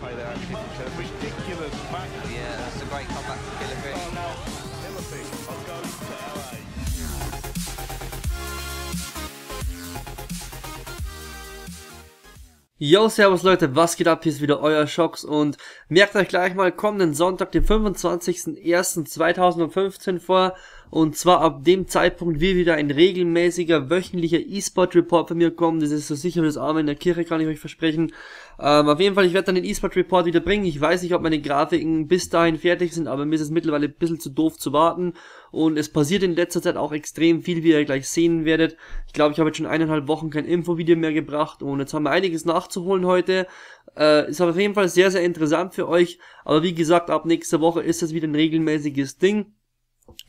play there actually Ridiculous back. Yeah, that's a great comeback from Killer Oh, now Killer Fish will to LA. Yo, servus Leute, was geht ab? Hier ist wieder euer Shocks und merkt euch gleich mal kommenden Sonntag, den 25.01.2015 vor. Und zwar ab dem Zeitpunkt wird wieder ein regelmäßiger wöchentlicher E-Sport-Report von mir kommen. Das ist so sicher das Arme in der Kirche, kann ich euch versprechen. Ähm, auf jeden Fall, ich werde dann den E-Sport-Report wieder bringen. Ich weiß nicht, ob meine Grafiken bis dahin fertig sind, aber mir ist es mittlerweile ein bisschen zu doof zu warten. Und es passiert in letzter Zeit auch extrem viel, wie ihr gleich sehen werdet. Ich glaube, ich habe jetzt schon eineinhalb Wochen kein Infovideo mehr gebracht und jetzt haben wir einiges nachzuholen heute. Äh, ist aber auf jeden Fall sehr, sehr interessant für euch. Aber wie gesagt, ab nächster Woche ist das wieder ein regelmäßiges Ding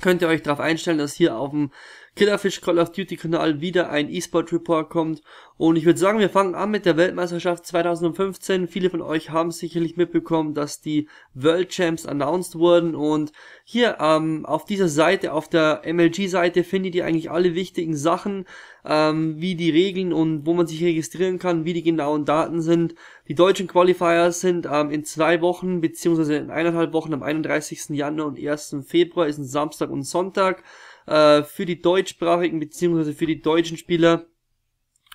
könnt ihr euch darauf einstellen, dass hier auf dem Killerfish Call of Duty Kanal wieder ein E-Sport Report kommt. Und ich würde sagen, wir fangen an mit der Weltmeisterschaft 2015. Viele von euch haben sicherlich mitbekommen, dass die World Champs announced wurden. Und hier ähm, auf dieser Seite, auf der MLG-Seite, findet ihr eigentlich alle wichtigen Sachen, ähm, wie die Regeln und wo man sich registrieren kann, wie die genauen Daten sind. Die deutschen Qualifiers sind ähm, in zwei Wochen, beziehungsweise in eineinhalb Wochen am 31. Januar und 1. Februar ist ein Samstag und Sonntag. Äh, für die deutschsprachigen beziehungsweise für die deutschen Spieler.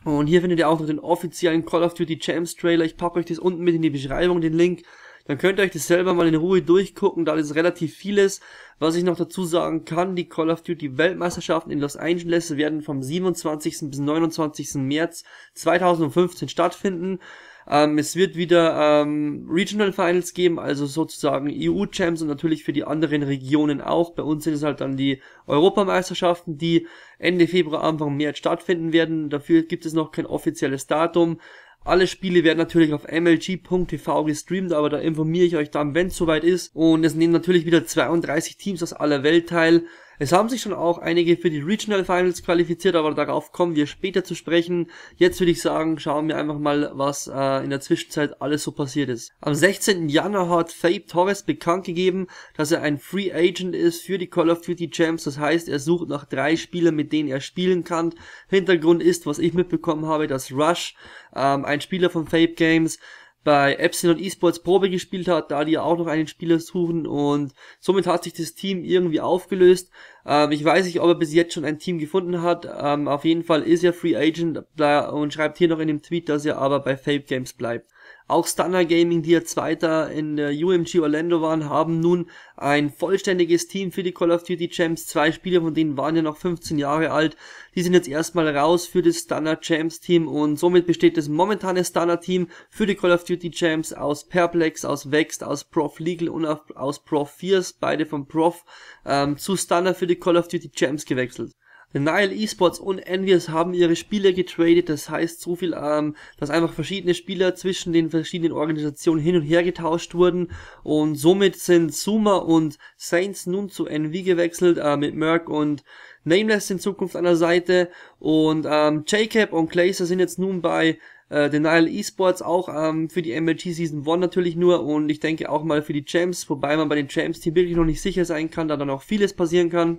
Und hier findet ihr auch noch den offiziellen Call of Duty Champs Trailer. Ich packe euch das unten mit in die Beschreibung, den Link. Dann könnt ihr euch das selber mal in Ruhe durchgucken, da das relativ viel ist. Was ich noch dazu sagen kann, die Call of Duty Weltmeisterschaften in Los Angeles werden vom 27. bis 29. März 2015 stattfinden. Ähm, es wird wieder ähm, Regional Finals geben, also sozusagen EU-Champs und natürlich für die anderen Regionen auch. Bei uns sind es halt dann die Europameisterschaften, die Ende Februar, Anfang März stattfinden werden. Dafür gibt es noch kein offizielles Datum. Alle Spiele werden natürlich auf MLG.tv gestreamt, aber da informiere ich euch dann, wenn es soweit ist. Und es nehmen natürlich wieder 32 Teams aus aller Welt teil. Es haben sich schon auch einige für die Regional Finals qualifiziert, aber darauf kommen wir später zu sprechen. Jetzt würde ich sagen, schauen wir einfach mal, was äh, in der Zwischenzeit alles so passiert ist. Am 16. Januar hat Fabe Torres bekannt gegeben, dass er ein Free Agent ist für die Call of Duty Champs. Das heißt, er sucht nach drei Spielern, mit denen er spielen kann. Hintergrund ist, was ich mitbekommen habe, dass Rush, ähm, ein Spieler von Fabe Games, bei Epsilon Esports Probe gespielt hat, da die ja auch noch einen Spieler suchen und somit hat sich das Team irgendwie aufgelöst. Ähm, ich weiß nicht, ob er bis jetzt schon ein Team gefunden hat. Ähm, auf jeden Fall ist er Free Agent und schreibt hier noch in dem Tweet, dass er aber bei Fape Games bleibt. Auch Stunner Gaming, die jetzt weiter in der UMG Orlando waren, haben nun ein vollständiges Team für die Call of Duty Champs. Zwei Spieler von denen waren ja noch 15 Jahre alt. Die sind jetzt erstmal raus für das Stunner Champs Team und somit besteht das momentane Stunner Team für die Call of Duty Champs aus Perplex, aus Vext, aus Prof Legal und aus Prof Fierce, beide von Prof, ähm, zu Stunner für die Call of Duty Champs gewechselt. Nile Esports und Envious haben ihre Spieler getradet, das heißt so viel, ähm, dass einfach verschiedene Spieler zwischen den verschiedenen Organisationen hin und her getauscht wurden und somit sind Zuma und Saints nun zu Envy gewechselt, äh, mit Merck und Nameless in Zukunft an der Seite und ähm, Jacob und Glazer sind jetzt nun bei äh, Denial Esports auch ähm, für die MLG Season 1 natürlich nur und ich denke auch mal für die Champs, wobei man bei den Champs hier wirklich noch nicht sicher sein kann, da dann auch vieles passieren kann.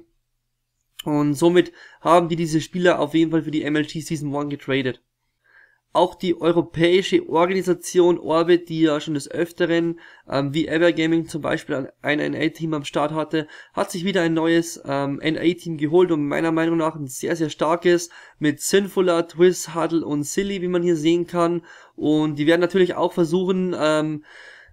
Und somit haben die diese Spieler auf jeden Fall für die MLG Season 1 getradet. Auch die europäische Organisation Orbit, die ja schon des Öfteren, ähm, wie Evergaming zum Beispiel, ein NA-Team am Start hatte, hat sich wieder ein neues ähm, NA-Team geholt und meiner Meinung nach ein sehr, sehr starkes mit Sinfula, Twist, Huddle und Silly, wie man hier sehen kann. Und die werden natürlich auch versuchen, ähm,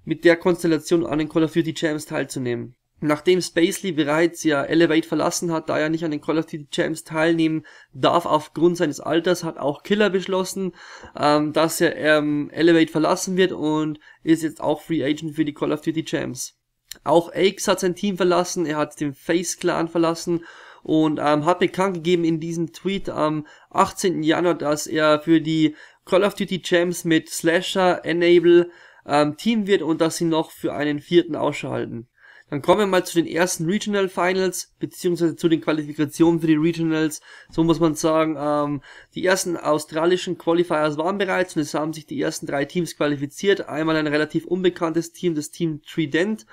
mit der Konstellation an den Call of Duty Champs teilzunehmen. Nachdem Spacely bereits ja Elevate verlassen hat, da er nicht an den Call of Duty Champs teilnehmen darf aufgrund seines Alters, hat auch Killer beschlossen, ähm, dass er ähm, Elevate verlassen wird und ist jetzt auch Free Agent für die Call of Duty Champs. Auch Aix hat sein Team verlassen, er hat den Face Clan verlassen und ähm, hat bekannt gegeben in diesem Tweet am 18. Januar, dass er für die Call of Duty Champs mit Slasher Enable ähm, Team wird und dass sie noch für einen vierten Ausschalten. Dann kommen wir mal zu den ersten Regional Finals, beziehungsweise zu den Qualifikationen für die Regionals. So muss man sagen, ähm, die ersten australischen Qualifiers waren bereits und es haben sich die ersten drei Teams qualifiziert. Einmal ein relativ unbekanntes Team, das Team Trident.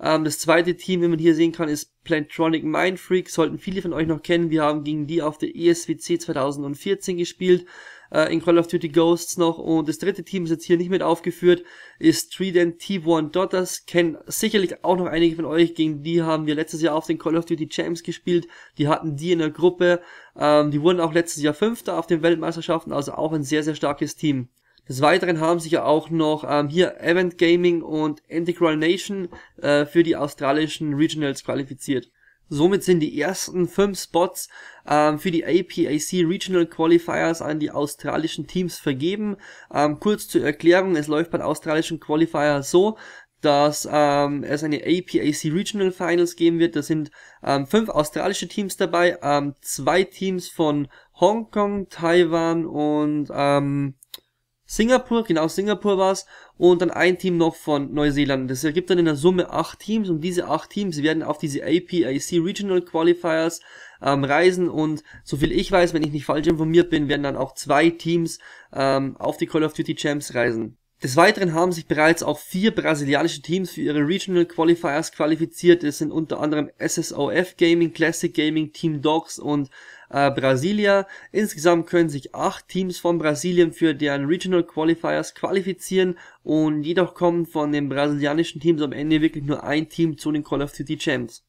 Ähm, das zweite Team, wie man hier sehen kann, ist Plantronic Mindfreak. Sollten viele von euch noch kennen. Wir haben gegen die auf der ESWC 2014 gespielt. Äh, in Call of Duty Ghosts noch. Und das dritte Team ist jetzt hier nicht mit aufgeführt. Ist Trident T1 Daughters. Kennen sicherlich auch noch einige von euch. Gegen die haben wir letztes Jahr auf den Call of Duty Champs gespielt. Die hatten die in der Gruppe. Ähm, die wurden auch letztes Jahr Fünfter auf den Weltmeisterschaften. Also auch ein sehr, sehr starkes Team. Des Weiteren haben sich ja auch noch ähm, hier Event Gaming und Integral Nation äh, für die australischen Regionals qualifiziert. Somit sind die ersten fünf Spots ähm, für die APAC Regional Qualifiers an die australischen Teams vergeben. Ähm, kurz zur Erklärung, es läuft bei den australischen Qualifier so, dass ähm, es eine APAC Regional Finals geben wird. Da sind ähm, fünf australische Teams dabei, ähm, zwei Teams von Hongkong, Taiwan und ähm, Singapur, genau Singapur war's und dann ein Team noch von Neuseeland. Das ergibt dann in der Summe acht Teams und diese acht Teams werden auf diese APAC Regional Qualifiers ähm, reisen und so viel ich weiß, wenn ich nicht falsch informiert bin, werden dann auch zwei Teams ähm, auf die Call of Duty Champs reisen. Des Weiteren haben sich bereits auch vier brasilianische Teams für ihre Regional Qualifiers qualifiziert. Es sind unter anderem SSOF Gaming, Classic Gaming, Team Dogs und äh, Brasilia. Insgesamt können sich acht Teams von Brasilien für deren Regional Qualifiers qualifizieren und jedoch kommen von den brasilianischen Teams am Ende wirklich nur ein Team zu den Call of Duty Champs.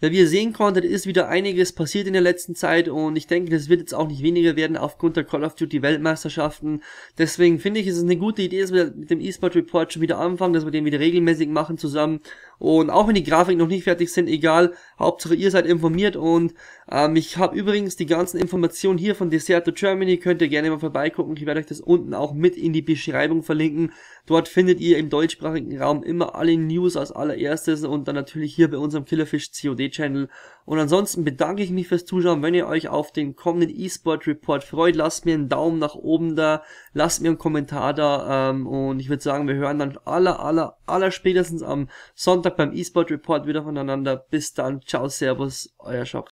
Ja, wie ihr sehen konntet, ist wieder einiges passiert in der letzten Zeit und ich denke, das wird jetzt auch nicht weniger werden aufgrund der Call of Duty Weltmeisterschaften. Deswegen finde ich, es ist eine gute Idee, dass wir mit dem eSport Report schon wieder anfangen, dass wir den wieder regelmäßig machen zusammen. Und auch wenn die Grafiken noch nicht fertig sind, egal, Hauptsache ihr seid informiert und ähm, ich habe übrigens die ganzen Informationen hier von Deserto Germany, könnt ihr gerne mal vorbeigucken, ich werde euch das unten auch mit in die Beschreibung verlinken. Dort findet ihr im deutschsprachigen Raum immer alle News als allererstes und dann natürlich hier bei unserem Killerfish COD Channel. Und ansonsten bedanke ich mich fürs Zuschauen. Wenn ihr euch auf den kommenden eSport Report freut, lasst mir einen Daumen nach oben da, lasst mir einen Kommentar da. Ähm, und ich würde sagen, wir hören dann aller, aller, aller spätestens am Sonntag beim eSport Report wieder voneinander. Bis dann. Ciao, Servus, euer Shop.